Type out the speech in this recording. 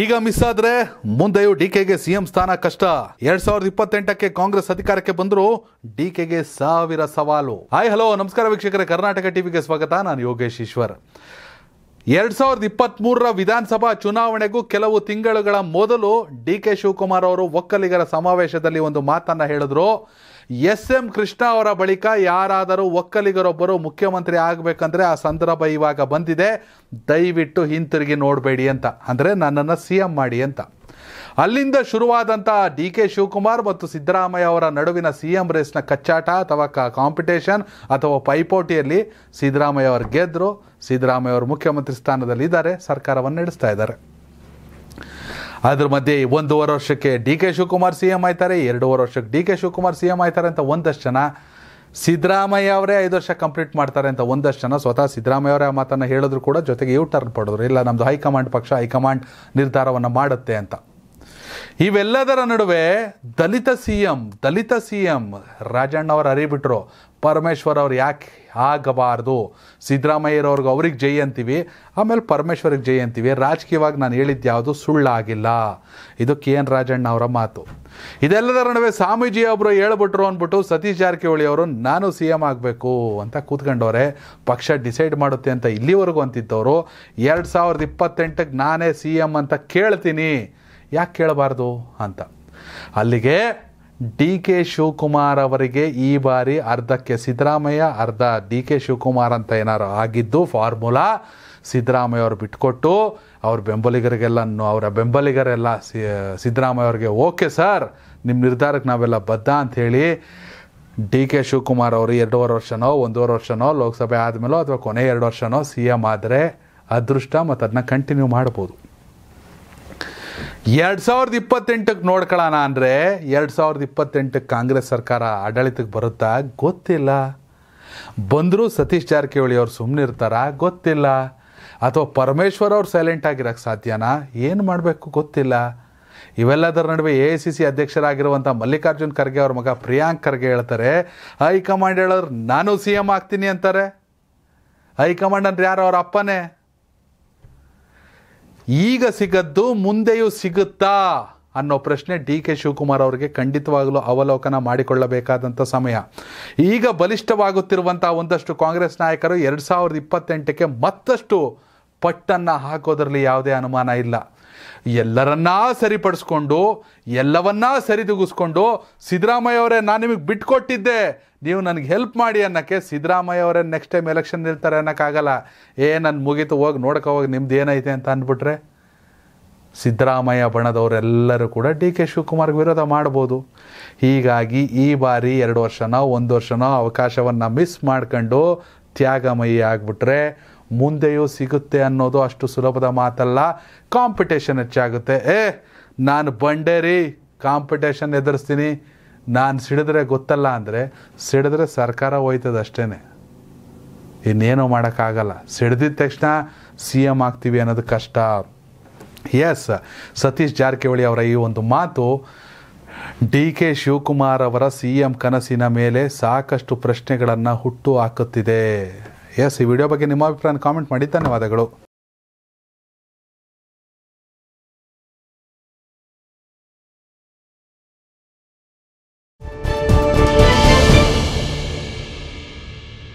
ಈಗ ಮಿಸ್ ಆದ್ರೆ ಮುಂದೆಯೂ ಡಿ ಕೆಗೆ ಸಿಎಂ ಸ್ಥಾನ ಕಷ್ಟ ಎರಡ್ ಸಾವಿರದ ಇಪ್ಪತ್ತೆಂಟಕ್ಕೆ ಕಾಂಗ್ರೆಸ್ ಅಧಿಕಾರಕ್ಕೆ ಬಂದ್ರು ಡಿ ಕೆಗೆ ಸಾವಿರ ಸವಾಲು ಹಾಯ್ ಹಲೋ ನಮಸ್ಕಾರ ವೀಕ್ಷಕರೇ ಕರ್ನಾಟಕ ಟಿವಿಗೆ ಸ್ವಾಗತ ನಾನು ಯೋಗೇಶ್ ಈಶ್ವರ್ ಎರಡ್ ಸಾವಿರದ ಇಪ್ಪತ್ತ್ ಮೂರರ ವಿಧಾನಸಭಾ ಚುನಾವಣೆಗೂ ಕೆಲವು ತಿಂಗಳುಗಳ ಮೊದಲು ಡಿ ಕೆ ಶಿವಕುಮಾರ್ ಅವರು ಒಕ್ಕಲಿಗರ ಸಮಾವೇಶದಲ್ಲಿ ಒಂದು ಮಾತನ್ನ ಹೇಳಿದ್ರು ಎಸ್ ಎಂ ಕೃಷ್ಣ ಅವರ ಬಳಿಕ ಯಾರಾದರೂ ಒಕ್ಕಲಿಗರೊಬ್ಬರು ಮುಖ್ಯಮಂತ್ರಿ ಆಗಬೇಕಂದ್ರೆ ಆ ಸಂದರ್ಭ ಇವಾಗ ಬಂದಿದೆ ದಯವಿಟ್ಟು ಹಿಂತಿರುಗಿ ನೋಡಬೇಡಿ ಅಂತ ಅಂದರೆ ನನ್ನನ್ನು ಸಿ ಎಂ ಮಾಡಿ ಅಂತ ಅಲ್ಲಿಂದ ಶುರುವಾದಂತಹ ಡಿ ಕೆ ಶಿವಕುಮಾರ್ ಮತ್ತು ಸಿದ್ದರಾಮಯ್ಯ ಅವರ ನಡುವಿನ ಸಿ ಎಂ ರೇಸ್ನ ಕಚ್ಚಾಟ ಅಥವಾ ಕಾಂಪಿಟೇಷನ್ ಅಥವಾ ಪೈಪೋಟಿಯಲ್ಲಿ ಸಿದ್ದರಾಮಯ್ಯ ಅವರು ಗೆದ್ದರು ಸಿದ್ದರಾಮಯ್ಯ ಅವರು ಮುಖ್ಯಮಂತ್ರಿ ಸ್ಥಾನದಲ್ಲಿ ಇದ್ದಾರೆ ಸರ್ಕಾರವನ್ನು ನಡೆಸ್ತಾ ಇದ್ದಾರೆ ಅದ್ರ ಮಧ್ಯೆ ಒಂದೂವರೆ ವರ್ಷಕ್ಕೆ D K Shivakumar C M ಆಯ್ತಾರೆ ಎರಡೂವರೆ ವರ್ಷಕ್ಕೆ D K Shivakumar C M ಆಯ್ತಾರೆ ಅಂತ ಒಂದಷ್ಟು ಜನ ಸಿದ್ದರಾಮಯ್ಯ ಅವರೇ ಐದು ವರ್ಷ ಕಂಪ್ಲೀಟ್ ಮಾಡ್ತಾರೆ ಅಂತ ಒಂದಷ್ಟು ಜನ ಸ್ವತಃ ಸಿದ್ದರಾಮಯ್ಯ ಅವರೇ ಆ ಮಾತನ್ನು ಹೇಳಿದ್ರು ಕೂಡ ಜೊತೆಗೆ ಯೂ ಟರ್ನ್ ಪಡೆದ್ರು ಇಲ್ಲ ನಮ್ಮದು ಹೈಕಮಾಂಡ್ ಪಕ್ಷ ಹೈಕಮಾಂಡ್ ನಿರ್ಧಾರವನ್ನು ಮಾಡುತ್ತೆ ಅಂತ ಇವೆಲ್ಲದರ ನಡುವೆ Dalit C M Dalit C M ಅವರು ಅರಿಬಿಟ್ರು ಪರಮೇಶ್ವರ್ ಅವ್ರು ಯಾಕೆ ಆಗಬಾರ್ದು ಸಿದ್ದರಾಮಯ್ಯರವ್ರಿಗೆ ಅವ್ರಿಗೆ ಜೈ ಅಂತೀವಿ ಆಮೇಲೆ ಪರಮೇಶ್ವರಿಗೆ ಜೈ ಅಂತೀವಿ ರಾಜಕೀಯವಾಗಿ ನಾನು ಹೇಳಿದ್ದು ಸುಳ್ಳು ಸುಳ್ಳಾಗಿಲ್ಲ ಇದು ಕೆ ಎನ್ ರಾಜಣ್ಣ ಅವರ ಮಾತು ಇದೆಲ್ಲದರ ನಡುವೆ ಸ್ವಾಮೀಜಿ ಒಬ್ಬರು ಹೇಳ್ಬಿಟ್ರು ಅಂದ್ಬಿಟ್ಟು ಸತೀಶ್ ಜಾರಕಿಹೊಳಿ ಅವರು ನಾನು ಸಿ ಎಂ ಆಗಬೇಕು ಅಂತ ಕೂತ್ಕೊಂಡವ್ರೆ ಪಕ್ಷ ಡಿಸೈಡ್ ಮಾಡುತ್ತೆ ಅಂತ ಇಲ್ಲಿವರೆಗೂ ಅಂತಿದ್ದವರು ಎರಡು ಸಾವಿರದ ಇಪ್ಪತ್ತೆಂಟಕ್ಕೆ ನಾನೇ ಸಿ ಎಂ ಅಂತ ಕೇಳ್ತೀನಿ ಯಾಕೆ ಕೇಳಬಾರ್ದು ಅಂತ ಅಲ್ಲಿಗೆ ಡಿ ಕೆ ಶಿವಕುಮಾರ್ ಅವರಿಗೆ ಈ ಬಾರಿ ಅರ್ಧಕ್ಕೆ ಸಿದ್ದರಾಮಯ್ಯ ಅರ್ಧ ಡಿ ಕೆ ಶಿವಕುಮಾರ್ ಅಂತ ಏನಾರು ಆಗಿದ್ದು ಫಾರ್ಮುಲಾ ಸಿದ್ದರಾಮಯ್ಯ ಅವರು ಬಿಟ್ಕೊಟ್ಟು ಅವ್ರ ಬೆಂಬಲಿಗರಿಗೆಲ್ಲ ಅವರ ಬೆಂಬಲಿಗರೆಲ್ಲ ಸಿದ್ದರಾಮಯ್ಯ ಅವರಿಗೆ ಓಕೆ ಸರ್ ನಿಮ್ಮ ನಿರ್ಧಾರಕ್ಕೆ ನಾವೆಲ್ಲ ಬದ್ಧ ಅಂಥೇಳಿ ಡಿ ಕೆ ಶಿವಕುಮಾರ್ ಅವರು ಎರಡೂವರೆ ವರ್ಷನೋ ಒಂದೂವರೆ ವರ್ಷನೋ ಲೋಕಸಭೆ ಆದಮೇಲೋ ಅಥವಾ ಕೊನೆ ಎರಡು ವರ್ಷನೋ ಸಿ ಎಮ್ ಆದರೆ ಅದೃಷ್ಟ ಮತ್ತು ಅದನ್ನ ಕಂಟಿನ್ಯೂ ಮಾಡ್ಬೋದು ಎರಡು ಸಾವಿರದ ಇಪ್ಪತ್ತೆಂಟಕ್ಕೆ ನೋಡ್ಕೊಳ್ಳೋಣ ಅಂದರೆ ಎರಡು ಸಾವಿರದ ಇಪ್ಪತ್ತೆಂಟಕ್ಕೆ ಕಾಂಗ್ರೆಸ್ ಸರ್ಕಾರ ಆಡಳಿತಕ್ಕೆ ಬರುತ್ತಾ ಗೊತ್ತಿಲ್ಲ ಬಂದರೂ ಸತೀಶ್ ಜಾರಕಿಹೊಳಿ ಅವ್ರು ಸುಮ್ಮನಿರ್ತಾರ ಗೊತ್ತಿಲ್ಲ ಅಥವಾ ಪರಮೇಶ್ವರ್ ಅವ್ರು ಸೈಲೆಂಟ್ ಆಗಿರೋಕ್ಕೆ ಸಾಧ್ಯನಾ ಏನು ಮಾಡಬೇಕು ಗೊತ್ತಿಲ್ಲ ಇವೆಲ್ಲದರ ನಡುವೆ ಎ ಐ ಸಿ ಸಿ ಅಧ್ಯಕ್ಷರಾಗಿರುವಂಥ ಮಲ್ಲಿಕಾರ್ಜುನ್ ಖರ್ಗೆ ಅವ್ರ ಮಗ ಪ್ರಿಯಾಂಕ್ ಖರ್ಗೆ ಹೇಳ್ತಾರೆ ಹೈಕಮಾಂಡ್ ಹೇಳೋರು ನಾನು ಸಿ ಎಮ್ ಆಗ್ತೀನಿ ಅಂತಾರೆ ಹೈಕಮಾಂಡ್ ಅಂದ್ರೆ ಯಾರು ಅವ್ರ ಅಪ್ಪನೇ ಈಗ ಸಿಗದ್ದು ಮುಂದೆಯೂ ಸಿಗುತ್ತಾ ಅನ್ನೋ ಪ್ರಶ್ನೆ ಡಿ ಕೆ ಶಿವಕುಮಾರ್ ಅವರಿಗೆ ಖಂಡಿತವಾಗಲೂ ಅವಲೋಕನ ಮಾಡಿಕೊಳ್ಳಬೇಕಾದಂಥ ಸಮಯ ಈಗ ಬಲಿಷ್ಠವಾಗುತ್ತಿರುವಂಥ ಒಂದಷ್ಟು ಕಾಂಗ್ರೆಸ್ ನಾಯಕರು ಎರಡು ಸಾವಿರದ ಇಪ್ಪತ್ತೆಂಟಕ್ಕೆ ಮತ್ತಷ್ಟು ಪಟ್ಟನ್ನು ಹಾಕೋದರಲ್ಲಿ ಯಾವುದೇ ಅನುಮಾನ ಇಲ್ಲ ಎಲ್ಲರನ್ನ ಸರಿಪಡಿಸ್ಕೊಂಡು ಎಲ್ಲವನ್ನ ಸರಿದೂಗಿಸ್ಕೊಂಡು ಸಿದ್ದರಾಮಯ್ಯ ಅವರೇ ನಾನು ನಿಮಗೆ ಬಿಟ್ಕೊಟ್ಟಿದ್ದೆ ನೀವು ನನಗೆ ಹೆಲ್ಪ್ ಮಾಡಿ ಅನ್ನೋಕ್ಕೆ ಸಿದ್ದರಾಮಯ್ಯ ಅವರೇ ನೆಕ್ಸ್ಟ್ ಟೈಮ್ ಎಲೆಕ್ಷನ್ ನಿಲ್ತಾರೆ ಅನ್ನೋಕ್ಕಾಗಲ್ಲ ಏ ನಾನು ಮುಗಿತು ಹೋಗಿ ನೋಡ್ಕೊ ಹೋಗಿ ನಿಮ್ದು ಏನೈತೆ ಅಂತ ಅಂದ್ಬಿಟ್ರೆ ಸಿದ್ದರಾಮಯ್ಯ ಬಣದವರೆಲ್ಲರೂ ಕೂಡ ಡಿ ಕೆ ಶಿವಕುಮಾರ್ಗೆ ವಿರೋಧ ಮಾಡ್ಬೋದು ಹೀಗಾಗಿ ಈ ಬಾರಿ ಎರಡು ವರ್ಷನೋ ಒಂದು ವರ್ಷನೋ ಅವಕಾಶವನ್ನು ಮಿಸ್ ಮಾಡ್ಕೊಂಡು ತ್ಯಾಗಮಯಿ ಆಗಿಬಿಟ್ರೆ ಮುಂದೆಯೂ ಸಿಗುತ್ತೆ ಅನ್ನೋದು ಅಷ್ಟು ಸುಲಭದ ಮಾತಲ್ಲ ಕಾಂಪಿಟೇಷನ್ ಹೆಚ್ಚಾಗುತ್ತೆ ಏ ನಾನು ಬಂಡೇರಿ ಕಾಂಪಿಟೇಷನ್ ಎದುರಿಸ್ತೀನಿ ನಾನು ಸಿಡಿದ್ರೆ ಗೊತ್ತಲ್ಲ ಅಂದರೆ ಸಿಡಿದ್ರೆ ಸರ್ಕಾರ ಹೋಯ್ತದಷ್ಟೇ ಅಷ್ಟೇ ಇನ್ನೇನೋ ಮಾಡೋಕ್ಕಾಗಲ್ಲ ಸಿಡಿದಿದ ತಕ್ಷಣ ಸಿ ಎಮ್ ಆಗ್ತೀವಿ ಅನ್ನೋದು ಕಷ್ಟ ಎಸ್ ಸತೀಶ್ ಜಾರಕಿಹೊಳಿ ಅವರ ಈ ಒಂದು ಮಾತು ಡಿ ಕೆ ಶಿವಕುಮಾರ್ ಅವರ ಸಿ ಎಂ ಕನಸಿನ ಮೇಲೆ ಸಾಕಷ್ಟು ಪ್ರಶ್ನೆಗಳನ್ನು ಹುಟ್ಟು ಹಾಕುತ್ತಿದೆ ಎಸ್ ಈ ವಿಡಿಯೋ ಬಗ್ಗೆ ನಿಮ್ಮ ಅಭಿಪ್ರಾಯ ಕಾಮೆಂಟ್ ಮಾಡಿ ಧನ್ಯವಾದಗಳು